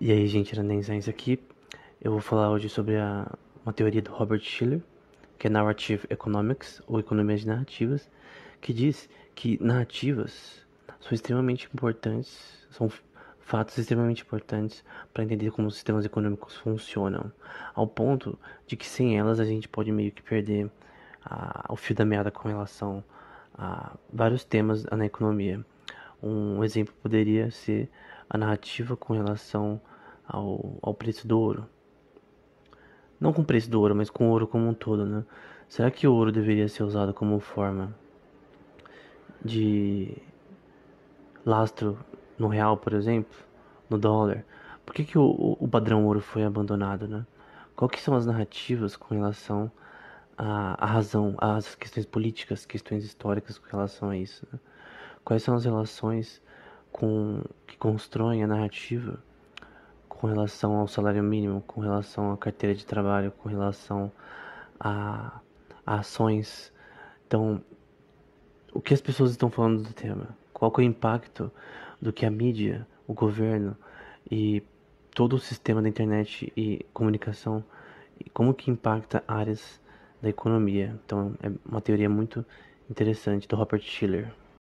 E aí, gente, era Nem Science aqui. Eu vou falar hoje sobre a, uma teoria do Robert Schiller, que é Narrative Economics, ou Economia de Narrativas, que diz que narrativas são extremamente importantes, são fatos extremamente importantes para entender como os sistemas econômicos funcionam, ao ponto de que sem elas a gente pode meio que perder a, o fio da meada com relação a vários temas na economia. Um exemplo poderia ser a narrativa com relação ao, ao preço do ouro. Não com o preço do ouro, mas com o ouro como um todo, né? Será que o ouro deveria ser usado como forma de lastro no real, por exemplo, no dólar? Por que, que o, o padrão ouro foi abandonado, né? Qual são as narrativas com relação à, à razão, às questões políticas, questões históricas com relação a isso, né? Quais são as relações com que constroem a narrativa com relação ao salário mínimo, com relação à carteira de trabalho, com relação a, a ações. Então, o que as pessoas estão falando do tema? Qual é o impacto do que a mídia, o governo e todo o sistema da internet e comunicação e como que impacta áreas da economia. Então é uma teoria muito interessante do Robert Schiller.